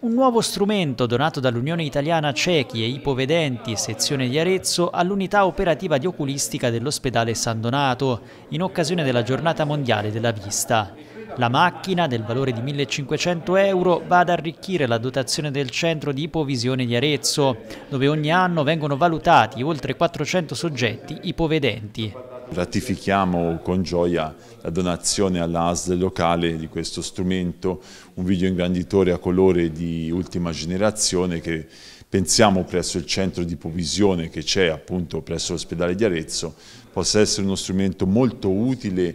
Un nuovo strumento donato dall'Unione Italiana Ciechi e Ipovedenti, sezione di Arezzo, all'unità operativa di oculistica dell'ospedale San Donato, in occasione della giornata mondiale della vista. La macchina, del valore di 1500 euro, va ad arricchire la dotazione del centro di ipovisione di Arezzo, dove ogni anno vengono valutati oltre 400 soggetti ipovedenti. Ratifichiamo con gioia la donazione all'ASL locale di questo strumento, un videoingranditore a colore di ultima generazione che pensiamo presso il centro di ipovisione che c'è appunto presso l'ospedale di Arezzo possa essere uno strumento molto utile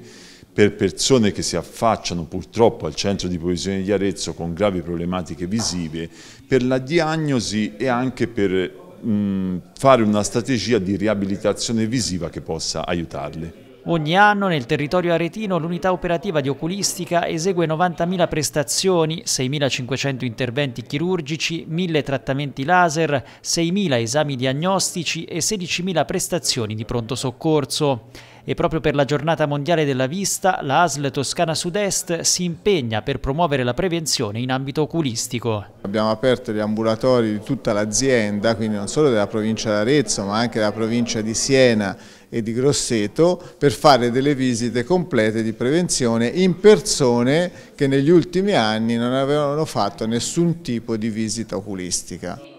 per persone che si affacciano purtroppo al centro di provisione di Arezzo con gravi problematiche visive, per la diagnosi e anche per mh, fare una strategia di riabilitazione visiva che possa aiutarle. Ogni anno nel territorio aretino l'unità operativa di oculistica esegue 90.000 prestazioni, 6.500 interventi chirurgici, 1.000 trattamenti laser, 6.000 esami diagnostici e 16.000 prestazioni di pronto soccorso e proprio per la giornata mondiale della vista la ASL Toscana Sud-Est si impegna per promuovere la prevenzione in ambito oculistico. Abbiamo aperto gli ambulatori di tutta l'azienda, quindi non solo della provincia d'Arezzo ma anche della provincia di Siena e di Grosseto per fare delle visite complete di prevenzione in persone che negli ultimi anni non avevano fatto nessun tipo di visita oculistica.